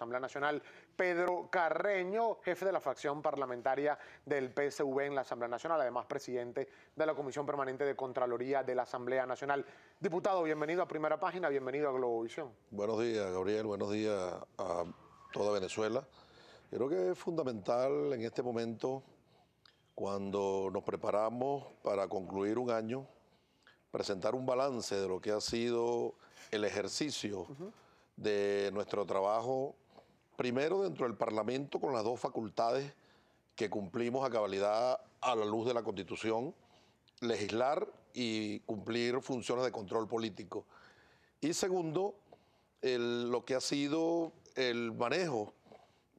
Asamblea Nacional, Pedro Carreño, jefe de la facción parlamentaria del PSV en la Asamblea Nacional, además presidente de la Comisión Permanente de Contraloría de la Asamblea Nacional. Diputado, bienvenido a Primera Página, bienvenido a Globovisión. Buenos días, Gabriel, buenos días a toda Venezuela. Creo que es fundamental en este momento, cuando nos preparamos para concluir un año, presentar un balance de lo que ha sido el ejercicio de nuestro trabajo primero dentro del Parlamento con las dos facultades que cumplimos a cabalidad a la luz de la Constitución, legislar y cumplir funciones de control político. Y segundo, lo que ha sido el manejo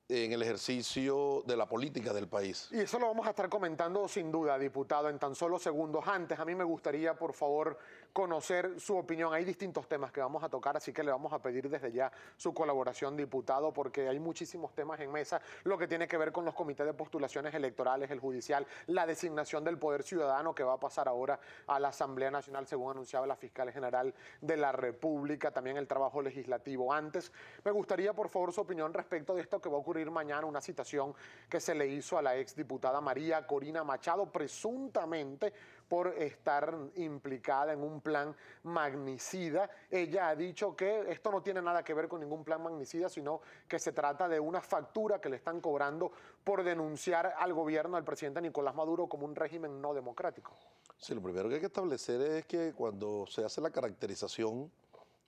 en el ejercicio de la política del país. Y eso lo vamos a estar comentando sin duda, diputado, en tan solo segundos. Antes, a mí me gustaría, por favor, conocer su opinión. Hay distintos temas que vamos a tocar, así que le vamos a pedir desde ya su colaboración, diputado, porque hay muchísimos temas en mesa, lo que tiene que ver con los comités de postulaciones electorales, el judicial, la designación del poder ciudadano que va a pasar ahora a la Asamblea Nacional, según anunciaba la fiscal general de la República, también el trabajo legislativo. Antes, me gustaría, por favor, su opinión respecto de esto que va a ocurrir mañana, una citación que se le hizo a la exdiputada María Corina Machado, presuntamente por estar implicada en un plan magnicida. Ella ha dicho que esto no tiene nada que ver con ningún plan magnicida, sino que se trata de una factura que le están cobrando por denunciar al gobierno del presidente Nicolás Maduro como un régimen no democrático. Sí, lo primero que hay que establecer es que cuando se hace la caracterización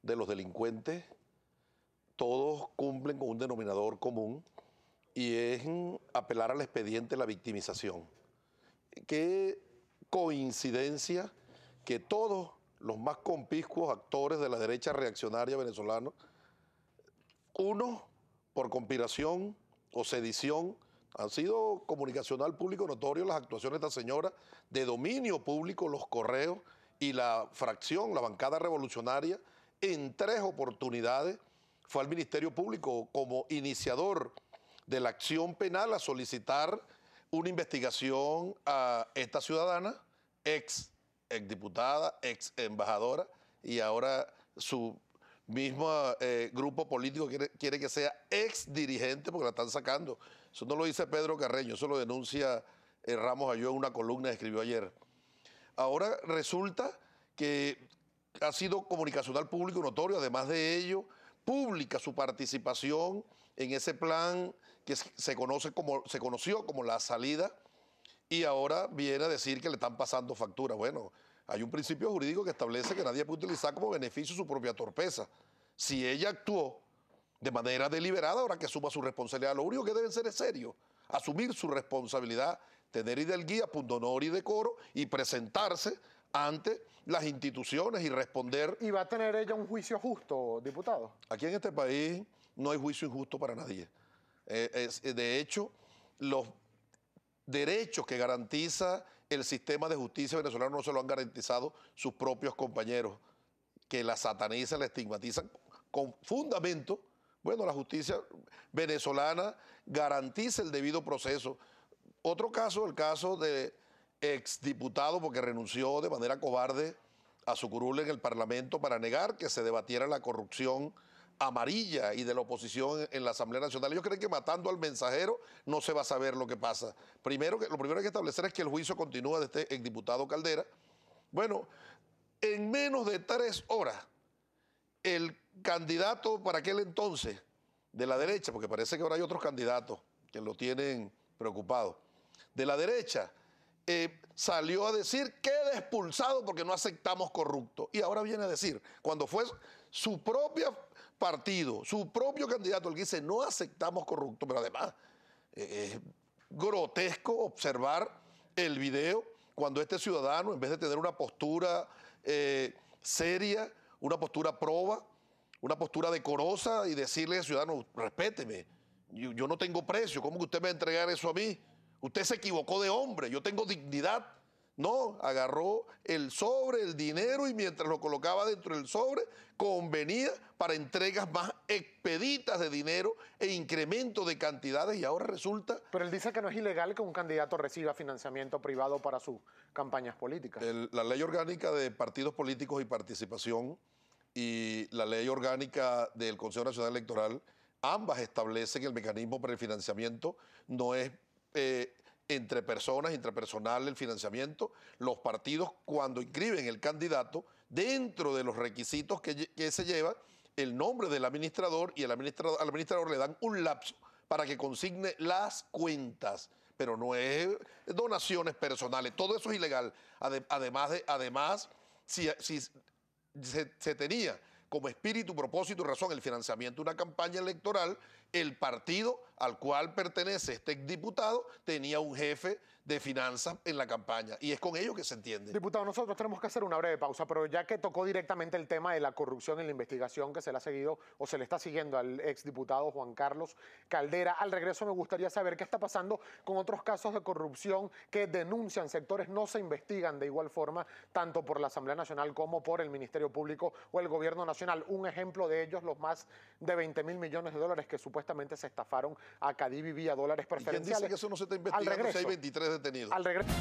de los delincuentes, todos cumplen con un denominador común y es apelar al expediente de la victimización. Que coincidencia que todos los más compiscuos actores de la derecha reaccionaria venezolana, uno por conspiración o sedición, han sido comunicacional público notorio las actuaciones de esta señora, de dominio público los correos y la fracción, la bancada revolucionaria, en tres oportunidades fue al Ministerio Público como iniciador de la acción penal a solicitar una investigación a esta ciudadana, ex, ex diputada, ex embajadora, y ahora su mismo eh, grupo político quiere, quiere, que sea ex dirigente porque la están sacando. Eso no lo dice Pedro Carreño, eso lo denuncia eh, Ramos Ayó en una columna que escribió ayer. Ahora resulta que ha sido comunicacional público notorio, además de ello, pública su participación en ese plan que se, conoce como, se conoció como la salida y ahora viene a decir que le están pasando factura. Bueno, hay un principio jurídico que establece que nadie puede utilizar como beneficio su propia torpeza. Si ella actuó de manera deliberada, ahora que asuma su responsabilidad. Lo único que deben ser es serio, asumir su responsabilidad, tener hidalguía, punto honor y decoro y presentarse ante las instituciones y responder. ¿Y va a tener ella un juicio justo, diputado? Aquí en este país no hay juicio injusto para nadie. Eh, eh, de hecho, los derechos que garantiza el sistema de justicia venezolano no se lo han garantizado sus propios compañeros, que la satanizan, la estigmatizan con fundamento. Bueno, la justicia venezolana garantiza el debido proceso. Otro caso, el caso de exdiputado, porque renunció de manera cobarde a su curul en el Parlamento para negar que se debatiera la corrupción amarilla y de la oposición en la Asamblea Nacional. Ellos creen que matando al mensajero no se va a saber lo que pasa. Primero, lo primero que hay que establecer es que el juicio continúa de este diputado Caldera. Bueno, en menos de tres horas, el candidato para aquel entonces de la derecha, porque parece que ahora hay otros candidatos que lo tienen preocupado, de la derecha, eh, salió a decir queda expulsado porque no aceptamos corrupto. Y ahora viene a decir, cuando fue su propia partido, su propio candidato, el que dice no aceptamos corrupto, pero además eh, es grotesco observar el video cuando este ciudadano, en vez de tener una postura eh, seria, una postura proba, una postura decorosa y decirle al ciudadano, respéteme, yo no tengo precio, ¿cómo que usted me va a entregar eso a mí? Usted se equivocó de hombre, yo tengo dignidad. No, agarró el sobre, el dinero y mientras lo colocaba dentro del sobre, convenía para entregas más expeditas de dinero e incremento de cantidades y ahora resulta... Pero él dice que no es ilegal que un candidato reciba financiamiento privado para sus campañas políticas. la ley orgánica de partidos políticos y participación y la ley orgánica del Consejo Nacional Electoral, ambas establecen el mecanismo para el financiamiento, no es... Eh, entre personas, intrapersonal, el financiamiento, los partidos cuando inscriben el candidato, dentro de los requisitos que, se lleva, el nombre del administrador y el administrador, al administrador le dan un lapso para que consigne las cuentas, pero no es donaciones personales, todo eso es ilegal. además, además si, se, se tenía como espíritu, propósito y razón el financiamiento de una campaña electoral, el partido al cual pertenece este diputado tenía un jefe de finanzas en la campaña y es con ello que se entiende. Diputado, nosotros tenemos que hacer una breve pausa, pero ya que tocó directamente el tema de la corrupción en la investigación que se le ha seguido o se le está siguiendo al exdiputado Juan Carlos Caldera, al regreso me gustaría saber qué está pasando con otros casos de corrupción que denuncian sectores, no se investigan de igual forma tanto por la Asamblea Nacional como por el Ministerio Público o el Gobierno Nacional. Un ejemplo de ellos, los más de 20 mil millones de dólares que supuestamente justamente se estafaron a Cadivi vía dólares preferenciales. ¿Y quién dice que eso no se está investigando? Al si hay 23 detenidos. Al regreso.